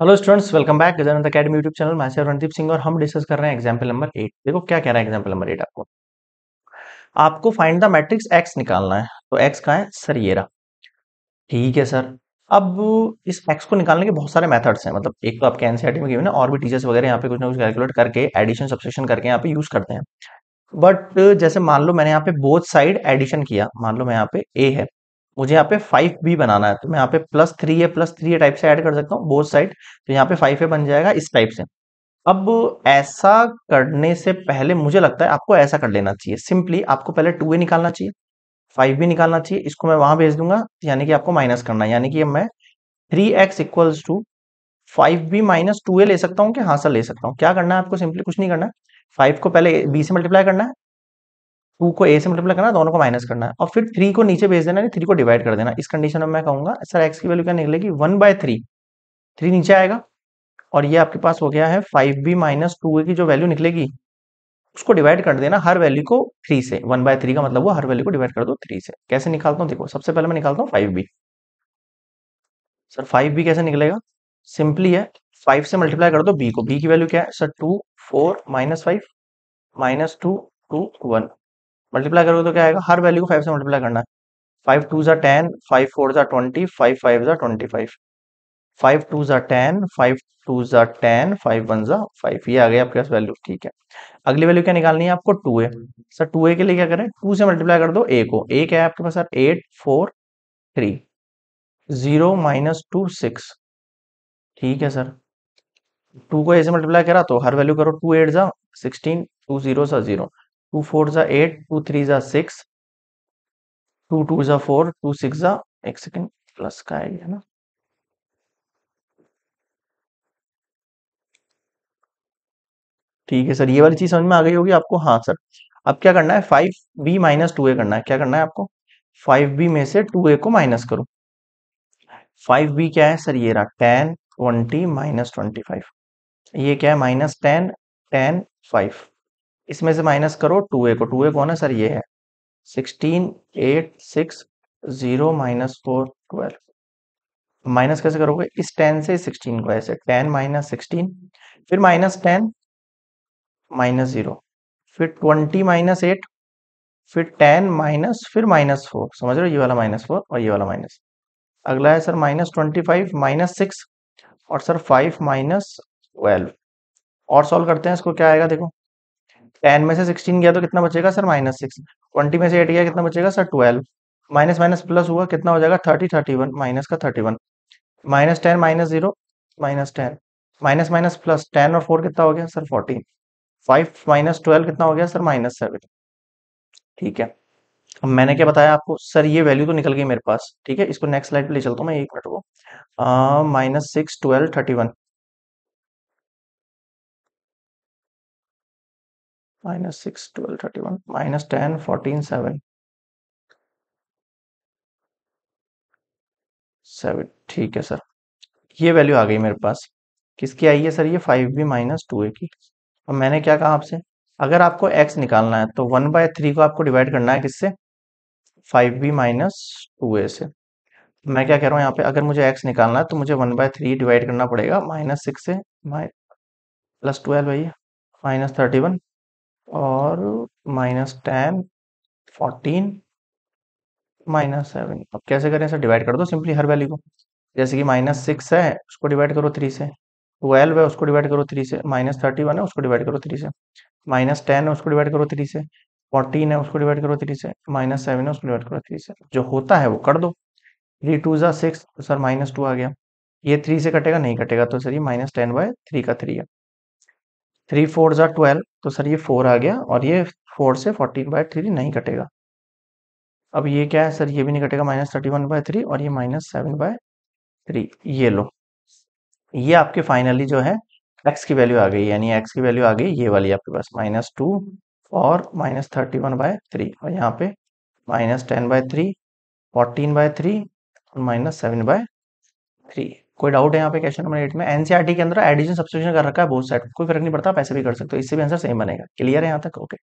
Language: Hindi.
hello students welcome back Gajanand Academy YouTube channel मैं रणदीप सिंह और हम डिस्कस कर रहे हैं एग्जाम्पल नंबर एट देखो क्या कह रहा है एग्जांपल नंबर एट आपको आपको फाइंड द मैट्रिक्स एक्स निकालना है तो एक्स का है सर ये रहा ठीक है सर अब इस एक्स को निकालने के बहुत सारे मैथड्स हैं मतलब एक तो आपके एनसीआरटी में ना और भी टीचर्स वगैरह यहाँ पे कुछ ना कुछ कैलकुलेट करके एडिशन सब्सक्रिप्शन करके यहाँ पे यूज करते हैं बट जैसे मान लो मैंने यहाँ पे बोथ साइड एडिशन किया मान लो मैं यहाँ पे ए है मुझे यहाँ पे फाइव बी बनाना है तो मैं यहाँ पे plus three A plus three A type से ऐड कर सकता हूँ बोथ साइड तो यहाँ पे फाइव ए बन जाएगा इस टाइप से अब ऐसा करने से पहले मुझे लगता है आपको ऐसा कर लेना चाहिए सिंपली आपको पहले टू ए निकालना चाहिए फाइव बी निकालना चाहिए इसको मैं वहां भेज दूंगा यानी कि आपको माइनस करना है यानी कि मैं three X equals to five B minus two A ले सकता हूँ कि हाँ सर ले सकता हूँ क्या करना है आपको सिंपली कुछ नहीं करना है फाइव को पहले बी से मल्टीप्लाई करना है टू को ए से मल्टीप्लाई करना दोनों को माइनस करना है और फिर थ्री को नीचे भेज देना थ्री को डिवाइड कर देना इस कंडीशन में मैं कहूंगा सर एक्स की वैल्यू क्या निकलेगी वन बाय थ्री थ्री नीचे आएगा और ये आपके पास हो गया है five B minus two A की जो वैल्यू निकलेगी उसको डिवाइड कर देना हर वैल्यू को थ्री से वन बाय थ्री का मतलब वो हर वैल्यू को डिवाइड कर दो थ्री से कैसे निकालता हूँ देखो सबसे पहले मैं निकालता हूँ five B sir five B कैसे निकलेगा सिंपली है फाइव से मल्टीप्लाई कर दो बी को बी की वैल्यू क्या है sir two four minus five minus two two one multiply करोगे तो क्या आएगा हर वैल्यू को फाइव से मल्टीप्लाई करना है फाइव टू ज़ा टेन फाइव फोर ज़ा ट्वेंटी फाइव फाइव ज़ा ट्वेंटी फाइव फाइव टू ज़ा टेन फाइव टू ज़ा टेन फाइव वन ज़ा फाइव ये आ गया आपके पास वैल्यू ठीक है अगली वैल्यू क्या निकालनी है आपको two A sir two A के लिए क्या करें टू से मल्टीप्लाई कर दो ए को ए क्या है आपके पास sir eight four three zero minus two six ठीक है सर टू को ऐसे मल्टीप्लाई करा तो हर वैल्यू करो टू एट ज़ा सिक्सटीन टू जीरो सा जीरो टू फोर ज़ा एट टू थ्री ज़ा सिक्स टू टू ज़ा फोर टू सिक्स ज़ा एक सेकेंड प्लस का है ना ठीक है सर ये वाली चीज़ समझ में आ गई होगी आपको हाँ सर अब क्या करना है five B minus two A करना है क्या करना है आपको फाइव बी में से टू ए को माइनस करो फाइव बी क्या है सर ये रहा ten twenty minus twenty five ये क्या है माइनस टेन टेन फाइव इसमें से माइनस करो टू ए को टू ए कौन है सर ये है sixteen eight six zero minus four twelve तो माइनस कैसे करोगे इस टेन से सिक्सटीन को ऐसे टेन माइनस सिक्सटीन फिर माइनस टेन माइनस जीरो फिर ट्वेंटी माइनस एट फिर टेन माइनस फिर माइनस फोर समझ रहे हो ये वाला माइनस फोर और ये वाला माइनस अगला है sir minus twenty five minus six और सर फाइव माइनस ट्वेल्व और सॉल्व करते हैं इसको क्या आएगा देखो टेन में से सिक्सटीन गया तो कितना बचेगा सर माइनस सिक्स ट्वेंटी में से एट गया कितना बचेगा sir twelve minus minus plus हुआ कितना हो जाएगा थर्टी थर्टी वन माइनस का thirty one minus ten minus zero minus ten minus minus plus ten और फोर कितना हो गया sir fourteen five minus twelve कितना हो गया सर माइनस सेवन ठीक है अब मैंने क्या बताया आपको सर ये वैल्यू तो निकल गई मेरे पास ठीक है इसको नेक्स्ट स्लाइड पे ले चलता हूँ मैं एक मिनट को minus six twelve thirty one minus 6 12 31 minus 10 14 7 seven ठीक है सर ये वैल्यू आ गई मेरे पास किसकी आई है सर ये five B minus two A की और मैंने क्या कहा आपसे अगर आपको एक्स निकालना है तो वन बाय थ्री को आपको डिवाइड करना है किससे five B minus two A से मैं क्या कह रहा हूँ यहाँ पे अगर मुझे एक्स निकालना है तो मुझे वन बाय थ्री डिवाइड करना पड़ेगा माइनस सिक्स से माइ प्लस ट्वेल्व है ये माइनस थर्टी वन और minus ten fourteen minus seven अब कैसे करें सर डिवाइड कर दो सिंपली हर वैल्यू को जैसे कि माइनस सिक्स है उसको डिवाइड करो थ्री से ट्वेल्व है उसको डिवाइड करो थ्री से माइनस थर्टी वन है उसको डिवाइड करो थ्री से माइनस टेन है उसको डिवाइड करो थ्री से फोर्टीन है उसको डिवाइड करो थ्री से माइनस सेवन है उसको डिवाइड करो थ्री से जो होता है वो कर दो थ्री टू ज़ा सिक्स तो सर माइनस टू आ गया ये थ्री से कटेगा नहीं कटेगा तो सर ये माइनस टेन बाय थ्री का थ्री है थ्री फोर ज़ा ट्वेल्व तो सर ये फोर आ गया और ये फोर से फोर्टीन बाय थ्री नहीं कटेगा अब ये क्या है सर ये भी नहीं कटेगा minus thirty one by three और ये माइनस सेवन बाय थ्री ये लो ये आपके फाइनली जो है एक्स की वैल्यू आ गई यानी एक्स की वैल्यू आ गई ये वाली आपके पास माइनस टू और minus thirty one by three और यहाँ पे minus ten by three fourteen by three और माइनस सेवन बाय थ्री कोई डाउट है यहाँ पे क्वेश्चन नंबर एट में एनसीआरटी e के अंदर एडिशन सब्सक्रिप्शन कर रखा है बहुत सेट कोई फर्क नहीं पड़ता पैसे भी कर सकते हो इससे भी आंसर सेम बनेगा क्लियर है यहाँ तक ओके